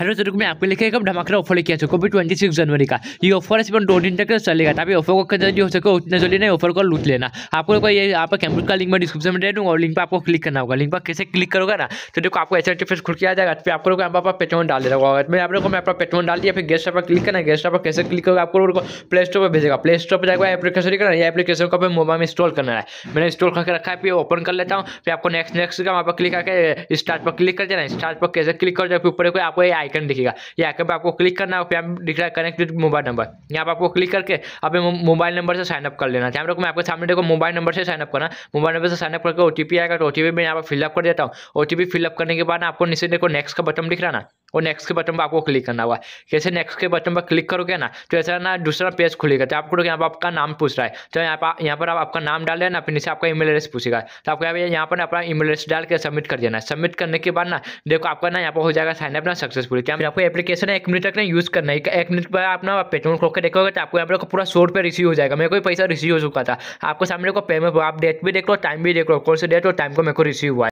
hello तो मैं आपके लिखे कब धमाका ऑफर लेके आया भी ट्वेंटी सिक्स जनवरी का ये ऑफर सिर्फ दो दिन तक चलेगा तभी ऑफर को जल्दी हो सके उतना जल्दी नहीं ऑफर को लूट लेना आपको लोग ये आप कैंपस का लिंक मैं डिस्क्रिप्शन में दे दूँगा और लिंक पर आपको क्लिक करना होगा लिंक पर कैसे क्लिक करोगा ना तो देखो आपको ऐसा इंटरफेस खुल के आ जाएगा फिर लोग यहाँ पर पेट्रोल डाल देगा होगा मैं आप लोग को मैं अपना पेट्रोल डाल दिया फिर गेस्ट पर क्लिक करना गेस्ट पर कैसे क्लिक करोगे आपको प्ले स्टोर पर भेजेगा प्ले स्टोर पर जाएगा एप्लीकेशन करना है एप्लीकेशन को अपने मोबाइल में इंस्टॉल करना है मैंने इंस्टॉल करके रखा है फिर ओपन कर लेता हूँ फिर आपको नेक्स्ट नेक्स्ट का वहाँ पर क्लिक करके स्टार्ट पर क्लिक कर देना स्टार्ट पर कैसे क्लिक कर जाए ऊपर आपको आई आइकन दिखेगा ये आइकन पर आपको क्लिक करना है दिख रहा है कनेक्ट विद मोबाइल नंबर यहाँ पर आपको क्लिक करके आप मोबाइल नंबर से साइनअप कर लेना ध्यान मैं आपके सामने देखो मोबाइल नंबर से साइनअप करना मोबाइल नंबर से साइनअप करके ओ आएगा तो ओ मैं यहाँ पर फिलअप कर देता हूँ ओ फिलअप करने के बाद आपको निश्चित देखो नेक्स्ट का बटन दिख रहा ना और नेक्स्ट के बटन पर आपको क्लिक करना होगा जैसे नेक्स्ट के बटन पर क्लिक करोगे ना तो ऐसा ना दूसरा पेज खुलेगा तो आपको यहाँ पर आपका नाम पूछ रहा है तो यहाँ पर यहाँ पर आप आपका नाम डाल देना फिर नीचे आपका ईमेल एड्रेस पूछेगा तो आपको यहाँ पर अपना ईमेल एड्रेस डाल के सबमिट कर देना सबमिट करने के बाद ना देखो आपका ना यहाँ पर हो जाएगा साइन अपना ना सक्सेसफुल तो क्या आपको एप्लीकेशन एक मिनट तक ना यूज़ करना है एक मिनट बाद आप ना पेट्रोल खोल के देखोगे तो आपको यहाँ पर पूरा सौ रुपये रिसीव हो जाएगा मेरे को पैसा रिसीव हो चुका था आपको सामने को पेमेंट आप डेट भी देख लो टाइम भी देख लो कौन से डेट और टाइम को मेरे को रिसीव हुआ